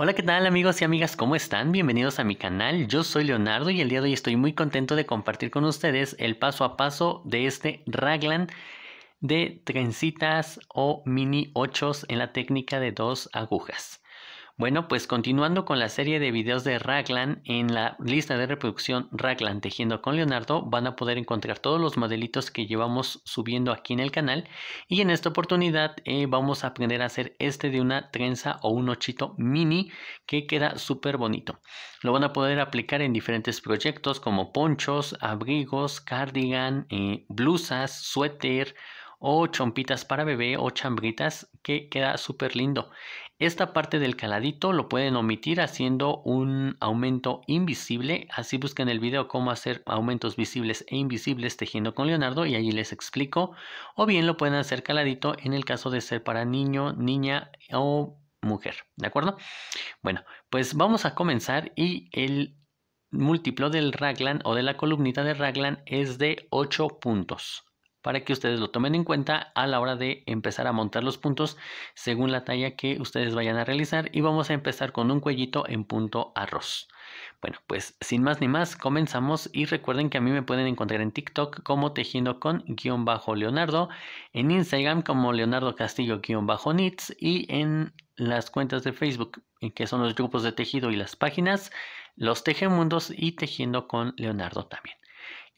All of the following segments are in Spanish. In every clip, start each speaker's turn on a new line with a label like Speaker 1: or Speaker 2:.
Speaker 1: Hola, ¿qué tal amigos y amigas? ¿Cómo están? Bienvenidos a mi canal. Yo soy Leonardo y el día de hoy estoy muy contento de compartir con ustedes el paso a paso de este raglan de trencitas o mini ochos en la técnica de dos agujas. Bueno, pues continuando con la serie de videos de Raglan, en la lista de reproducción Raglan Tejiendo con Leonardo van a poder encontrar todos los modelitos que llevamos subiendo aquí en el canal y en esta oportunidad eh, vamos a aprender a hacer este de una trenza o un ochito mini que queda súper bonito. Lo van a poder aplicar en diferentes proyectos como ponchos, abrigos, cardigan, eh, blusas, suéter, o chompitas para bebé o chambritas que queda súper lindo. Esta parte del caladito lo pueden omitir haciendo un aumento invisible. Así busquen el video cómo hacer aumentos visibles e invisibles tejiendo con Leonardo y allí les explico. O bien lo pueden hacer caladito en el caso de ser para niño, niña o mujer. ¿De acuerdo? Bueno, pues vamos a comenzar y el múltiplo del raglan o de la columnita de raglan es de 8 puntos para que ustedes lo tomen en cuenta a la hora de empezar a montar los puntos según la talla que ustedes vayan a realizar y vamos a empezar con un cuellito en punto arroz. Bueno, pues sin más ni más, comenzamos y recuerden que a mí me pueden encontrar en TikTok como tejiendo con guión bajo Leonardo, en Instagram como Leonardo Castillo guión bajo Nits y en las cuentas de Facebook, eh, que son los grupos de tejido y las páginas, los Tejemundos y Tejiendo con Leonardo también.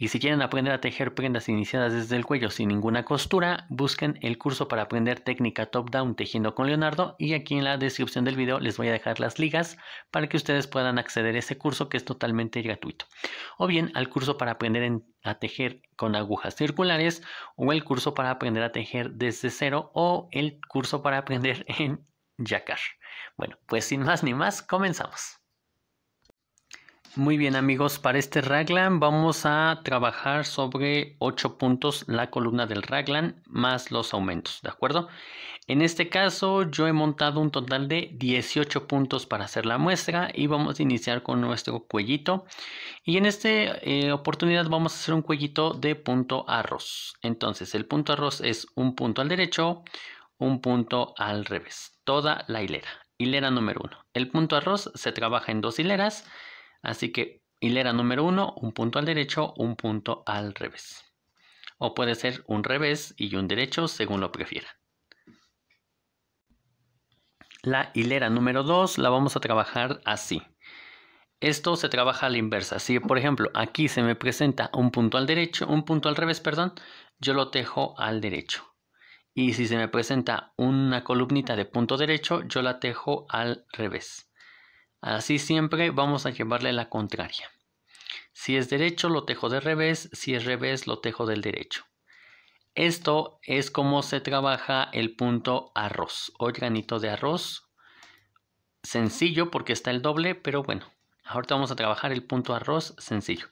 Speaker 1: Y si quieren aprender a tejer prendas iniciadas desde el cuello sin ninguna costura, busquen el curso para aprender técnica top-down tejiendo con Leonardo y aquí en la descripción del video les voy a dejar las ligas para que ustedes puedan acceder a ese curso que es totalmente gratuito. O bien al curso para aprender a tejer con agujas circulares o el curso para aprender a tejer desde cero o el curso para aprender en yacar. Bueno, pues sin más ni más, comenzamos. Muy bien amigos, para este raglan vamos a trabajar sobre 8 puntos la columna del raglan más los aumentos, ¿de acuerdo? En este caso yo he montado un total de 18 puntos para hacer la muestra y vamos a iniciar con nuestro cuellito. Y en esta eh, oportunidad vamos a hacer un cuellito de punto arroz. Entonces el punto arroz es un punto al derecho, un punto al revés, toda la hilera. Hilera número 1. El punto arroz se trabaja en dos hileras Así que hilera número 1, un punto al derecho, un punto al revés. O puede ser un revés y un derecho según lo prefieran. La hilera número 2 la vamos a trabajar así. Esto se trabaja a la inversa. Si, por ejemplo, aquí se me presenta un punto al derecho, un punto al revés, perdón, yo lo tejo al derecho. Y si se me presenta una columnita de punto derecho, yo la tejo al revés. Así siempre vamos a llevarle la contraria. Si es derecho, lo tejo de revés. Si es revés, lo tejo del derecho. Esto es como se trabaja el punto arroz o granito de arroz. Sencillo porque está el doble, pero bueno, ahorita vamos a trabajar el punto arroz sencillo.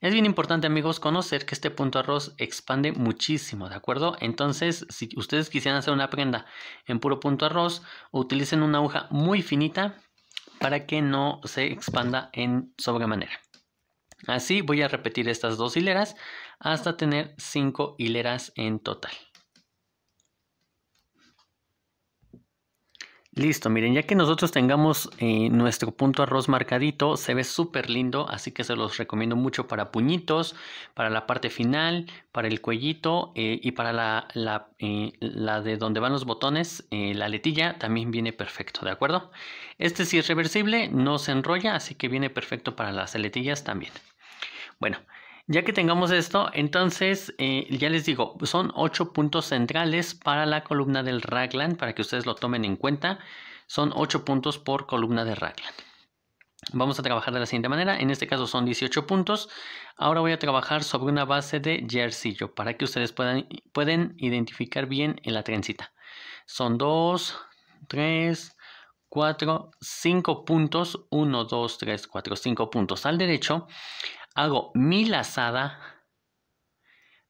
Speaker 1: Es bien importante amigos conocer que este punto arroz expande muchísimo, ¿de acuerdo? Entonces, si ustedes quisieran hacer una prenda en puro punto arroz, utilicen una aguja muy finita para que no se expanda en sobremanera. Así voy a repetir estas dos hileras hasta tener cinco hileras en total. Listo, miren, ya que nosotros tengamos eh, nuestro punto arroz marcadito, se ve súper lindo, así que se los recomiendo mucho para puñitos, para la parte final, para el cuellito eh, y para la, eh, la, de donde van los botones, la letilla también viene perfecto, ¿de acuerdo? Este sí es reversible, no se enrolla, así que viene perfecto para las aletillas también. Bueno, ya que tengamos esto, entonces eh, ya les digo, son ocho puntos centrales para la columna del Raglan, para que ustedes lo tomen en cuenta. Son ocho puntos por columna de Raglan. Vamos a trabajar de la siguiente manera, en este caso son 18 puntos. Ahora voy a trabajar sobre una base de yercillo para que ustedes puedan pueden identificar bien en la trencita. Son 2, 3, 4, 5 puntos, 1, 2, 3, 4, 5 puntos al derecho hago mi lazada,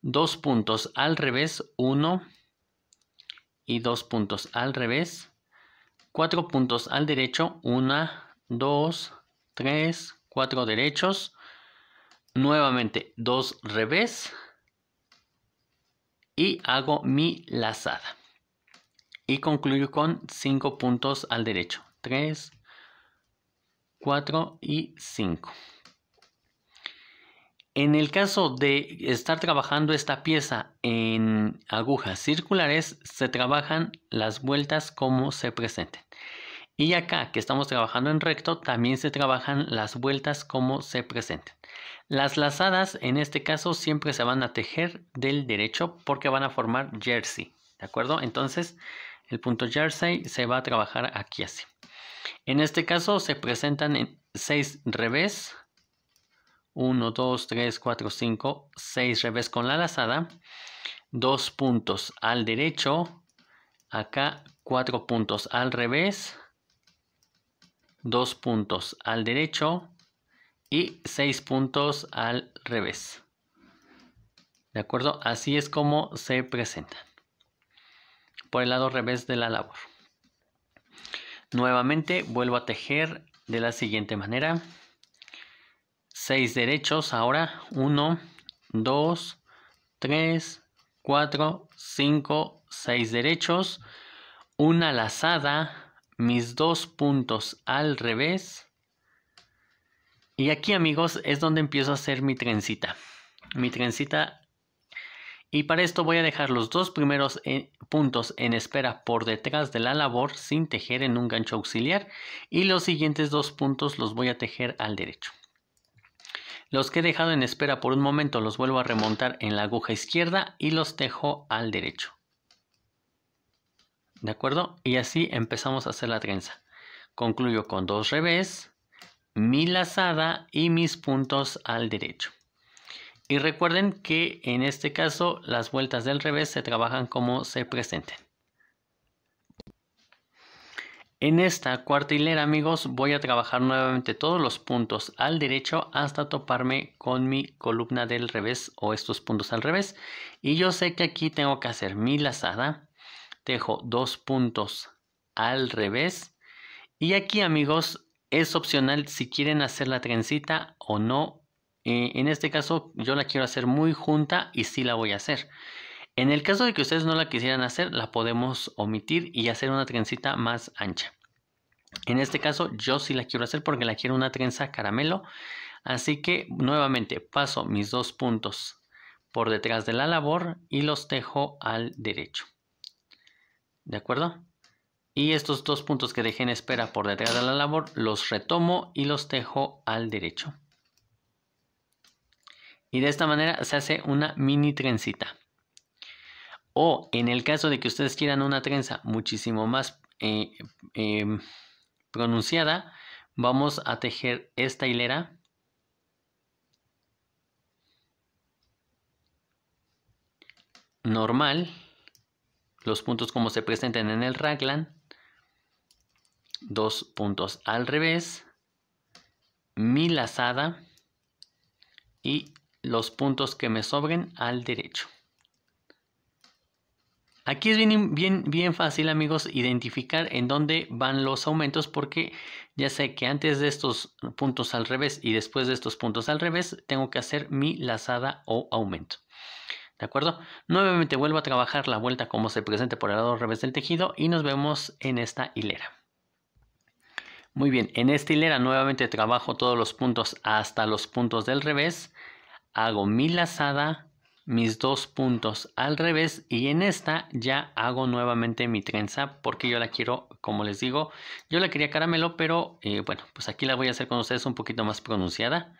Speaker 1: dos puntos al revés, uno y dos puntos al revés, cuatro puntos al derecho, una, dos, tres, cuatro derechos, nuevamente dos revés y hago mi lazada. Y concluyo con cinco puntos al derecho, tres, 4 y 5. En el caso de estar trabajando esta pieza en agujas circulares, se trabajan las vueltas como se presenten. Y acá, que estamos trabajando en recto, también se trabajan las vueltas como se presenten. Las lazadas, en este caso, siempre se van a tejer del derecho porque van a formar jersey, ¿de acuerdo? Entonces, el punto jersey se va a trabajar aquí así. En este caso, se presentan seis revés, 1, 2, 3, 4, 5, 6 revés con la lazada, 2 puntos al derecho, acá 4 puntos al revés, 2 puntos al derecho y 6 puntos al revés. ¿De acuerdo? Así es como se presentan. Por el lado revés de la labor. Nuevamente vuelvo a tejer de la siguiente manera seis derechos ahora. 1, 2, 3, 4, 5, 6 derechos. Una lazada, mis dos puntos al revés. Y aquí amigos es donde empiezo a hacer mi trencita. Mi trencita. Y para esto voy a dejar los dos primeros eh, puntos en espera por detrás de la labor sin tejer en un gancho auxiliar. Y los siguientes dos puntos los voy a tejer al derecho. Los que he dejado en espera por un momento los vuelvo a remontar en la aguja izquierda y los tejo al derecho. ¿De acuerdo? Y así empezamos a hacer la trenza. Concluyo con dos revés, mi lazada y mis puntos al derecho. Y recuerden que en este caso las vueltas del revés se trabajan como se presenten. En esta cuarta hilera, amigos, voy a trabajar nuevamente todos los puntos al derecho hasta toparme con mi columna del revés o estos puntos al revés. Y yo sé que aquí tengo que hacer mi lazada. Dejo dos puntos al revés. Y aquí, amigos, es opcional si quieren hacer la trencita o no. Eh, en este caso, yo la quiero hacer muy junta y sí la voy a hacer. En el caso de que ustedes no la quisieran hacer, la podemos omitir y hacer una trencita más ancha. En este caso yo sí la quiero hacer porque la quiero una trenza caramelo. Así que nuevamente paso mis dos puntos por detrás de la labor y los tejo al derecho. ¿De acuerdo? Y estos dos puntos que dejé en espera por detrás de la labor los retomo y los tejo al derecho. Y de esta manera se hace una mini trencita. O en el caso de que ustedes quieran una trenza muchísimo más eh, em, pronunciada, vamos a tejer esta hilera. Normal, los puntos como se presenten en el raglan, dos puntos al revés, mi lazada y los puntos que me sobren al derecho. Aquí es bien, bien, fácil, amigos, identificar en dónde van los aumentos porque ya sé que antes de estos puntos al revés y después de estos puntos al revés, tengo que hacer mi lazada o aumento. ¿De acuerdo? Nuevamente vuelvo a trabajar la vuelta como se presente por el lado al revés del tejido y nos vemos en esta hilera. Muy bien, en esta hilera nuevamente trabajo todos los puntos hasta los puntos del revés. Hago mi lazada, mis dos puntos al revés y en esta ya hago nuevamente mi trenza porque yo la quiero, como les digo, yo la quería caramelo, pero eh, bueno, pues aquí la voy a hacer con ustedes un poquito más pronunciada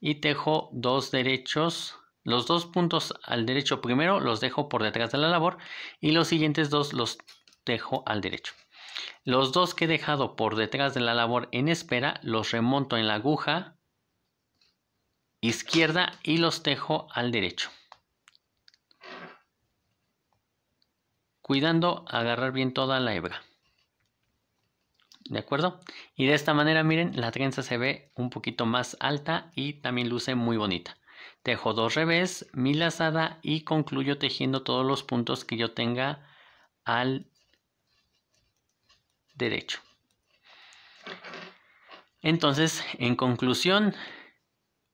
Speaker 1: y tejo dos derechos, los dos puntos al derecho primero los dejo por detrás de la labor y los siguientes dos los dejo al derecho. Los dos que he dejado por detrás de la labor en espera los remonto en la aguja izquierda y los tejo al derecho. cuidando agarrar bien toda la hebra. ¿De acuerdo? Y de esta manera, miren, la trenza se ve un poquito más alta y también luce muy bonita. Tejo dos revés, mi lazada y concluyo tejiendo todos los puntos que yo tenga al derecho. Entonces, en conclusión,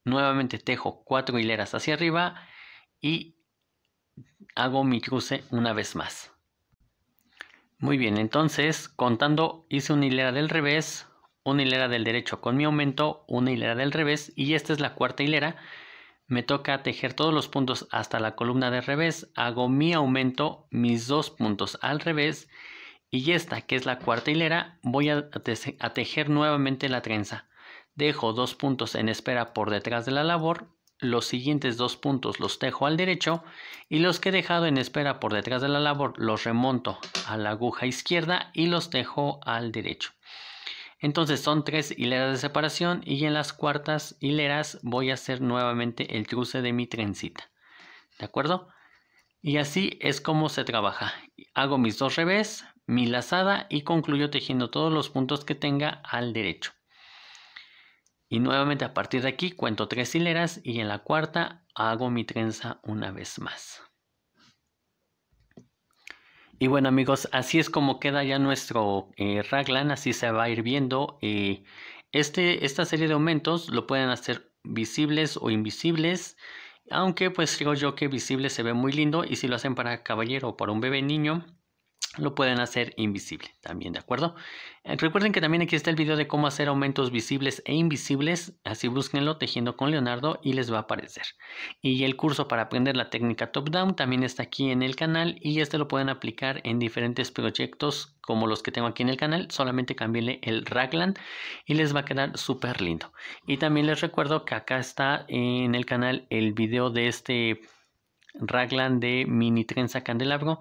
Speaker 1: nuevamente tejo cuatro hileras hacia arriba y hago mi cruce una vez más. Muy bien, entonces contando hice una hilera del revés, una hilera del derecho con mi aumento, una hilera del revés y esta es la cuarta hilera. Me toca tejer todos los puntos hasta la columna de revés, hago mi aumento, mis dos puntos al revés y esta que es la cuarta hilera voy a, tejer nuevamente la trenza. Dejo dos puntos en espera por detrás de la labor, los siguientes dos puntos los tejo al derecho y los que he dejado en espera por detrás de la labor los remonto a la aguja izquierda y los tejo al derecho. Entonces son tres hileras de separación y en las cuartas hileras voy a hacer nuevamente el cruce de mi trencita. ¿De acuerdo? Y así es como se trabaja. Hago mis dos revés, mi lazada y concluyo tejiendo todos los puntos que tenga al derecho. Y nuevamente a partir de aquí cuento tres hileras y en la cuarta hago mi trenza una vez más. Y bueno amigos, así es como queda ya nuestro eh, raglan, así se va a ir viendo. Eh, este, esta serie de aumentos lo pueden hacer visibles o invisibles. Aunque pues creo yo que visible se ve muy lindo y si lo hacen para caballero o para un bebé niño, lo pueden hacer invisible también, ¿de acuerdo? Eh, recuerden que también aquí está el video de cómo hacer aumentos visibles e invisibles, así búsquenlo tejiendo con Leonardo y les va a aparecer. Y el curso para aprender la técnica top-down también está aquí en el canal y este lo pueden aplicar en diferentes proyectos como los que tengo aquí en el canal, solamente cambienle el raglan y les va a quedar súper lindo. Y también les recuerdo que acá está en el canal el video de este raglan de mini trenza candelabro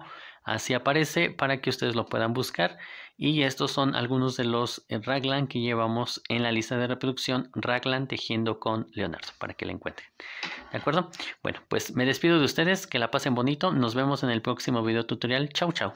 Speaker 1: Así aparece para que ustedes lo puedan buscar. Y estos son algunos de los eh, raglan que llevamos en la lista de reproducción raglan tejiendo con Leonardo para que la encuentren. ¿De acuerdo? Bueno, pues me despido de ustedes, que la pasen bonito. Nos vemos en el próximo video tutorial. Chau, chau.